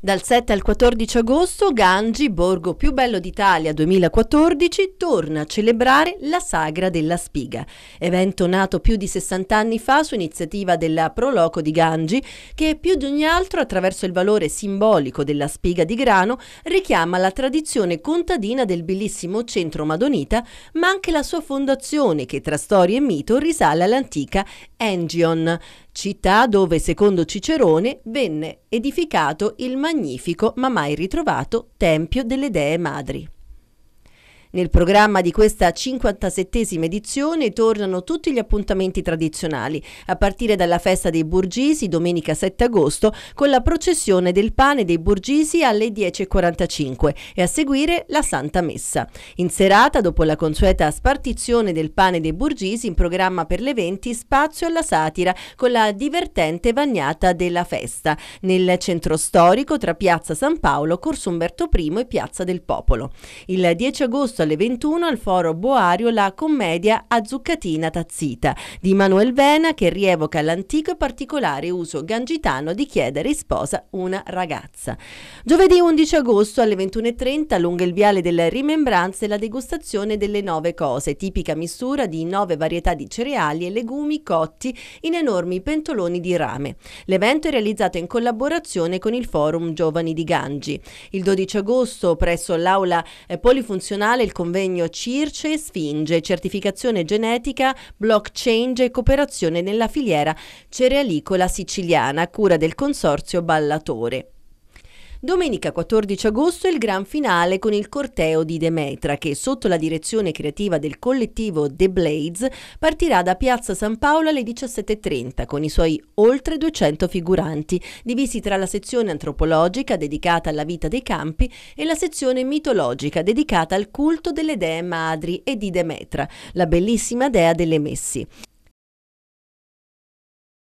Dal 7 al 14 agosto Gangi, borgo più bello d'Italia 2014, torna a celebrare la Sagra della Spiga, evento nato più di 60 anni fa su iniziativa della Proloco di Gangi, che più di ogni altro attraverso il valore simbolico della spiga di grano richiama la tradizione contadina del bellissimo centro Madonita, ma anche la sua fondazione che tra storia e mito risale all'antica Engion, città dove secondo Cicerone venne edificato il magnifico ma mai ritrovato Tempio delle Dee Madri. Nel programma di questa 57esima edizione tornano tutti gli appuntamenti tradizionali, a partire dalla festa dei Burgisi domenica 7 agosto con la processione del pane dei Burgisi alle 10.45 e a seguire la Santa Messa. In serata, dopo la consueta spartizione del pane dei Burgisi, in programma per le 20 spazio alla satira con la divertente vagnata della festa nel centro storico tra Piazza San Paolo, Corso Umberto I e Piazza del Popolo. Il 10 agosto agosto alle 21 al Foro Boario la commedia A zuccatina Tazzita di Manuel Vena che rievoca l'antico e particolare uso gangitano di chiedere in sposa una ragazza. Giovedì 11 agosto alle 21.30 lungo il viale delle rimembranze la degustazione delle nove cose, tipica mistura di nove varietà di cereali e legumi cotti in enormi pentoloni di rame. L'evento è realizzato in collaborazione con il Forum Giovani di Gangi. Il 12 agosto presso l'aula eh, polifunzionale il convegno Circe Sfinge, certificazione genetica, blockchain e cooperazione nella filiera cerealicola siciliana, a cura del consorzio Ballatore. Domenica 14 agosto il gran finale con il corteo di Demetra che sotto la direzione creativa del collettivo The Blades partirà da Piazza San Paolo alle 17.30 con i suoi oltre 200 figuranti divisi tra la sezione antropologica dedicata alla vita dei campi e la sezione mitologica dedicata al culto delle dee madri e di Demetra, la bellissima dea delle messi.